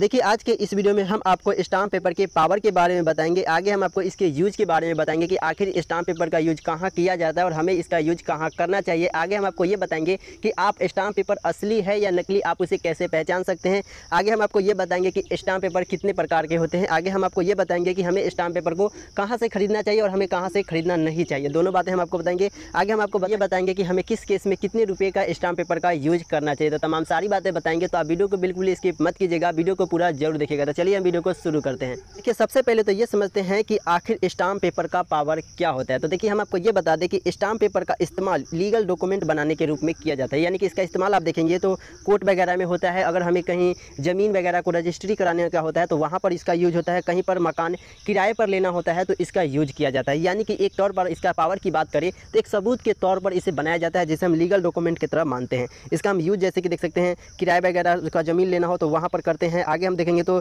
देखिए आज के इस वीडियो में हम आपको स्टाम्प पेपर के पावर के बारे में बताएंगे आगे हम आपको इसके यूज़ के बारे में बताएंगे कि आखिर स्टाम्प पेपर का यूज कहाँ किया जाता है और हमें इसका यूज कहाँ करना चाहिए आगे हम आपको ये बताएंगे कि आप स्टाम्प पेपर असली है या नकली आप उसे कैसे पहचान सकते हैं आगे हम आपको ये बताएंगे कि स्टाम्प पेपर कितने प्रकार के होते हैं आगे हम आपको ये बताएंगे कि हमें स्टाम्प पेपर को कहाँ से खरीदना चाहिए और हमें कहाँ से खरीदना नहीं चाहिए दोनों बातें हम आपको बताएंगे आगे हम आपको ये बताएंगे कि हमें किस केस में कितने रुपये का स्टाम्प पेपर का यूज करना चाहिए तो तमाम सारी बातें बताएंगे तो आप वीडियो को बिल्कुल स्किप मत कीजिएगा वीडियो को को पूरा जरूर देखिएगा तो चलिए हम वीडियो को शुरू करते हैं देखिए सबसे पहले तो ये समझते हैं कि आखिर स्टाम्प पेपर का पावर क्या होता है तो देखिए हम आपको ये बता दें कि स्टाम्प पेपर का इस्तेमाल लीगल डॉक्यूमेंट बनाने के रूप में किया जाता है यानी कि इसका इस्तेमाल आप देखेंगे तो कोर्ट वगैरह में होता है अगर हमें कहीं ज़मीन वगैरह को रजिस्ट्री कराने का होता है तो वहाँ पर इसका यूज होता है कहीं पर मकान किराए पर लेना होता है तो इसका यूज किया जाता है यानी कि एक तौर पर इसका पावर की बात करें तो एक सबूत के तौर पर इसे बनाया जाता है जिसे हम लीगल डॉक्यूमेंट की तरह मानते हैं इसका हम यूज जैसे कि देख सकते हैं किराए वगैरह का ज़मीन लेना हो तो वहाँ पर करते हैं आगे हम देखेंगे तो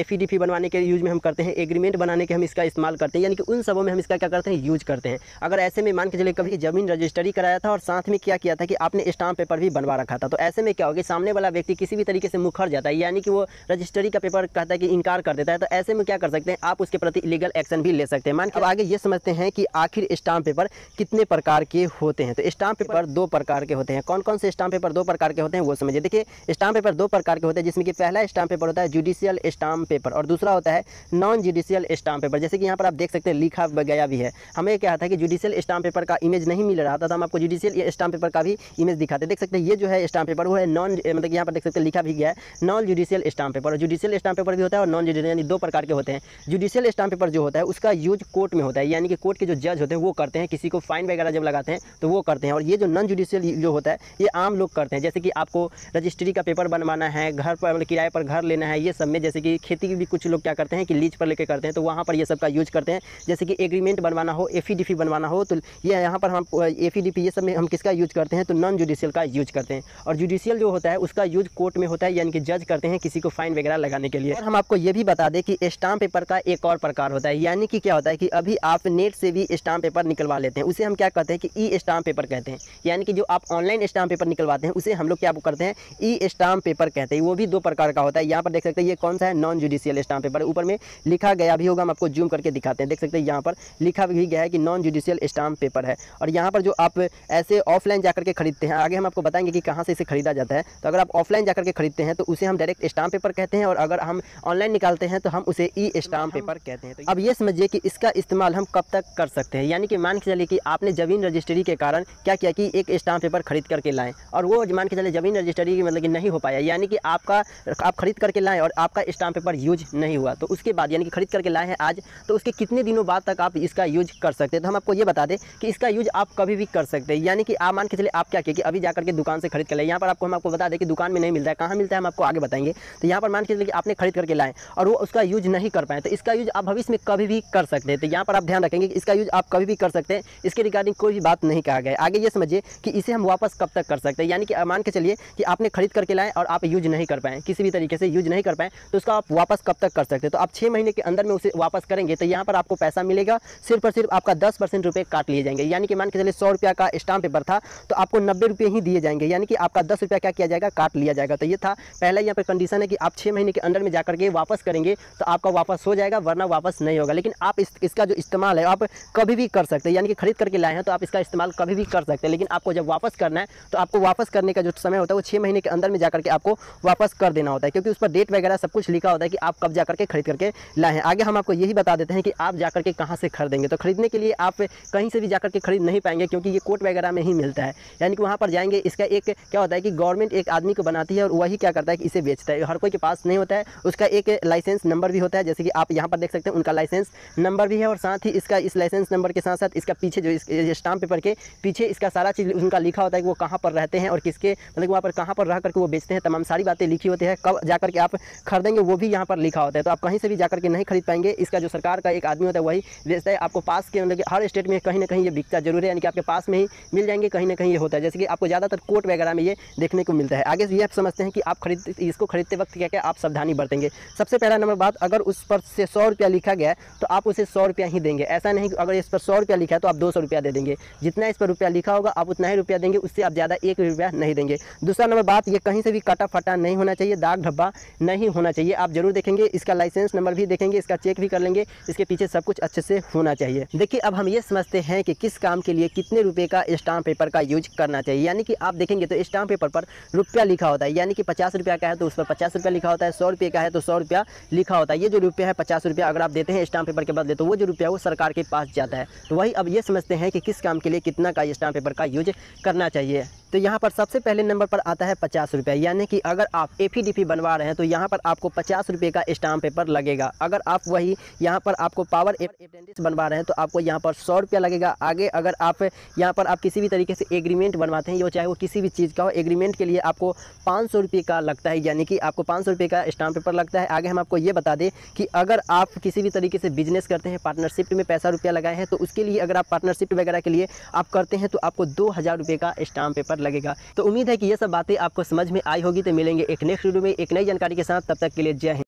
एफ ई बनवाने के यूज में हम करते हैं एग्रीमेंट बनाने के हम इसका इस्तेमाल करते हैं यानी कि उन सबों में हम इसका क्या करते हैं यूज करते हैं अगर ऐसे में मान के चले कभी जमीन रजिस्ट्री कराया था और साथ में क्या किया था कि आपने स्टाम्प पेपर भी बनवा रखा था तो ऐसे में क्या होगा सामने वाला व्यक्ति किसी भी तरीके से मुखर जाता है यानी कि वो रजिस्ट्री का पेपर कहता है कि इनकार कर देता है तो ऐसे में क्या कर सकते हैं आप उसके प्रति लीगल एक्शन भी ले सकते हैं मान अब आगे ये समझते हैं कि आखिर स्टाम्प पेपर कितने प्रकार के होते हैं तो स्टाम्प पेपर दो प्रकार के होते हैं कौन कौन से स्टाम्प पेपर दो प्रकार के होते हैं वो समझिए देखिए स्टाम्प पेपर दो प्रकार के होते हैं जिसमें कि पहला स्टाम्प पेपर होता है जुडिशियल स्टाम्प पेपर और दूसरा होता है नॉन जुडिशियल स्टाम्प पेपर जैसे कि यहाँ पर आप देख सकते हैं लिखा गया भी है हमें क्या था कि जुडिशियल स्टाम्प पेपर का इमेज नहीं मिल रहा था तो हम आपको जुडिशियल स्टाम्प पेपर का भी इमेज दिखाते देख सकते हैं ये जो है स्टाम्प पेपर वो है नॉन मतलब कि यहाँ पर देख सकते हैं लिखा भी गया है नॉन जुडिशियल स्टाम्प पेपर और जुडिशियल स्टाम्प पेपर भी होता है और नॉन जुडिशियल यानी दो प्रकार के होते हैं जुडिशियल स्टाम्प पेपर जो होता है उसका यूज कोर्ट में होता है यानी कि कोर्ट के जो जज होते हैं वो करते हैं किसी को फाइन वगैरह जब लगाते हैं तो वो करते हैं और ये जो नॉन जुडिशियल जो होता है ये आम लोग करते हैं जैसे कि आपको रजिस्ट्री का पेपर बनवाना है घर पर मतलब किराए पर घर लेना है ये सब में जैसे कि खेती की भी कुछ लोग क्या करते हैं कि लीज पर लेके करते हैं तो वहाँ पर ये सब का यूज करते हैं जैसे कि एग्रीमेंट बनवाना हो एफ बनवाना हो तो ये यहाँ पर हम एफ ये सब में हम किसका यूज करते हैं तो नॉन जुडिशियल का यूज करते हैं और जुडिशियल जो होता है उसका यूज कोर्ट में होता है यानी कि जज करते हैं किसी को फाइन वगैरह लगाने के लिए और हम आपको ये भी बता दें कि स्टाम्प पेपर का एक और प्रकार होता है यानी कि क्या होता है कि अभी आप नेट से भी स्टाम्प पेपर निकलवा लेते हैं उसे हम क्या कहते हैं कि ई स्टाम्प पेपर कहते हैं यानी कि जो आप ऑनलाइन स्टाम्प पेपर निकलवाते हैं उसे हम लोग क्या करते हैं ई स्टाम्प पेपर कहते हैं वो भी दो प्रकार का होता है यहाँ पर देख सकते हैं ये कौन सा है नॉन जुडिशियल स्टाम्प पेपर ऊपर में लिखा गया भी होगा हम आपको जूम करके दिखाते हैं देख सकते हैं यहाँ पर लिखा भी गया है कि नॉन जुडिशियल स्टाम्प पेपर है और यहाँ पर जो आप ऐसे ऑफलाइन जाकर के खरीदते हैं आगे हम आपको बताएंगे कि कहाँ से इसे खरीदा जाता है तो अगर आप ऑफलाइन जाकर के खरीदते हैं तो उसे हम डायरेक्ट स्टाम्प पेपर कहते हैं और अगर हम ऑनलाइन निकालते हैं तो हम उसे ई स्टाम्प पेपर कहते हैं तो अब ये समझिए कि इसका इस्तेमाल हम कब तक कर सकते हैं यानी कि मान के चलिए कि आपने जमीन रजिस्ट्री के कारण क्या किया कि एक स्टाम्प पेपर खरीद करके लाएँ और वो मान के चले जमीन रजिस्ट्री की मतलब कि नहीं हो पाया यानी कि आपका आप खरीद करके लाए और आपका स्टाम्प पेपर यूज नहीं हुआ तो उसके बाद यानी कि खरीद करके लाए हैं आज तो उसके कितने दिनों बाद तक आप इसका यूज कर सकते हैं तो हम आपको ये बता दें कि इसका यूज आप कभी भी कर सकते हैं यानी कि आप मान के चले आप क्या किए कि अभी जाकर के दुकान से खरीद कर लाए यहाँ पर आपको हम आपको बता दें कि दुकान में नहीं मिलता है कहाँ मिलता है हम आपको आगे बताएंगे तो यहाँ पर मान के चले कि आपने खरीद करके लाएँ और वो उसका यूज नहीं कर पाए तो इसका यूज आप भविष्य में कभी भी कर सकते हैं तो यहाँ पर आप ध्यान रखेंगे कि इसका यूज आप कभी भी कर सकते हैं इसके रिगार्डिंग कोई भी बात नहीं कहा गया आगे ये समझिए कि इसे हम वापस कब तक कर सकते हैं यानी कि मान के चलिए कि आपने खरीद करके लाएँ और आप यूज नहीं कर पाएँ किसी भी तरीके से यूज़ नहीं कर पाए तो उसका आप वापस कब तक कर सकते हैं तो आप छः महीने के अंदर में उसे वापस करेंगे तो यहाँ पर आपको पैसा मिलेगा सिर्फ और सिर्फ आपका दस परसेंट रुपये काट लिए जाएंगे यानी कि मान के चलिए सौ रुपया का स्टाम्प पेपर था तो आपको नब्बे रुपये ही दिए जाएंगे यानी कि आपका दस रुपया क्या किया जाएगा काट लिया जाएगा तो ये था पहला यहाँ पर कंडीशन है कि आप छः महीने के अंदर में जाकर के वापस करेंगे तो आपका वापस हो जाएगा वरना वापस नहीं होगा लेकिन आप इसका जो इस्तेमाल है आप कभी भी कर सकते हैं यानी कि खरीद करके लाए हैं तो आप इसका इस्तेमाल कभी भी कर सकते हैं लेकिन आपको जब वापस करना है तो आपको वापस करने का जो समय होता है वो छः महीने के अंदर में जाकर के आपको वापस कर देना होता है क्योंकि उस पर डेट वगैरह सब कुछ लिखा होता है कि आप कब जा करके खरीद करके लाएँ आगे हम आपको यही बता देते हैं कि आप जा करके कहाँ से खरीदेंगे तो खरीदने के लिए आप कहीं से भी जाकर के खरीद नहीं पाएंगे क्योंकि ये कोर्ट वगैरह में ही मिलता है यानी कि वहाँ पर जाएंगे इसका एक क्या होता है कि गवर्नमेंट एक आदमी को बनाती है और वही क्या करता है कि इसे बेचता है हर कोई के पास नहीं होता है उसका एक लाइसेंस नंबर भी होता है जैसे कि आप यहाँ पर देख सकते हैं उनका लाइसेंस नंबर भी है और साथ ही इसका इस लाइसेंस नंबर के साथ साथ इसका पीछे जो इस स्टाम्प पेपर के पीछे इसका सारा चीज़ उनका लिखा होता है कि वो कहाँ पर रहते हैं और किसके मतलब वहाँ पर कहाँ पर रह करके वो बेचते हैं तमाम सारी बातें लिखी होती है कब जाकर करके आप खरीदेंगे वो भी यहाँ पर लिखा होता है तो आप कहीं से भी जाकर के नहीं खरीद पाएंगे इसका जो सरकार का एक आदमी होता है वही बेचता है आपको पास के मतलब हर स्टेट में कहीं ना कहीं ये बिकता जरूर है यानी कि आपके पास में ही मिल जाएंगे कहीं ना कहीं ये होता है जैसे कि आपको ज़्यादातर कोर्ट वगैरह में ये देखने को मिलता है आगे ये आप समझते हैं कि आप खरीद इसको खरीदते वक्त क्या क्या आप सावधानी बरतेंगे सबसे पहला नंबर बात अगर उस पर से सौ रुपया लिखा गया तो आप उसे सौ रुपया ही देंगे ऐसा नहीं अगर इस पर सौ रुपया लिखा है तो आप दो सौ रुपया दे देंगे जितना इस पर रुपया लिखा होगा आप उतना ही रुपया देंगे उससे आप ज़्यादा एक रुपया नहीं देंगे दूसरा नंबर बात ये कहीं से भी कटा फटा नहीं होना चाहिए दाग धब्बा नहीं होना चाहिए आप जरूर देखेंगे इसका लाइसेंस नंबर भी देखेंगे इसका चेक भी कर लेंगे इसके पीछे सब कुछ अच्छे से होना चाहिए देखिए अब हम ये समझते हैं कि किस काम के लिए कितने रुपये का स्टाम्प पेपर का यूज करना चाहिए यानी कि आप देखेंगे तो स्टाम्प पेपर पर रुपया लिखा होता है यानी कि पचास रुपया का है तो उस पर पचास रुपया लिखा होता है सौ रुपये का है तो सौ रुपया लिखा होता है ये जो रुपया है पचास रुपया अगर आप देते हैं स्टाम्प पेपर के बदले तो वो जो रुपया वो सरकार के पास जाता है तो वही अब ये समझते हैं कि किस काम के लिए कितना का स्टाम्प पेपर का यूज करना चाहिए तो यहाँ पर सबसे पहले नंबर पर आता है पचास रुपये यानी कि अगर आप ए पी बनवा रहे हैं तो यहाँ पर आपको पचास रुपये का स्टाम्प पेपर लगेगा अगर आप वही यहाँ पर आपको पावर अप्रेंटिस बनवा रहे हैं तो आपको यहाँ पर सौ रुपया लगेगा आगे अगर आप यहाँ पर आप किसी भी तरीके से एग्रीमेंट बनवाते हैं यो चाहे वो किसी भी चीज़ का हो एग्रीमेंट के लिए आपको पाँच सौ रुपये का लगता है यानी कि आपको पाँच सौ रुपये का स्टाम्प पेपर लगता है आगे हम आपको ये बता दें कि अगर आप किसी भी तरीके से बिजनेस करते हैं पार्टनरशिप में पैसा रुपया लगाए हैं तो उसके लिए अगर आप पार्टनरशिप वगैरह के लिए आप करते हैं तो आपको दो हज़ार रुपये का स्टाम्प पेपर लगेगा तो उम्मीद है कि यह सब बातें आपको समझ में आई होगी तो मिलेंगे एक नेक्स्ट वीडियो में एक नई जानकारी के साथ तब तक के लिए जय हिंद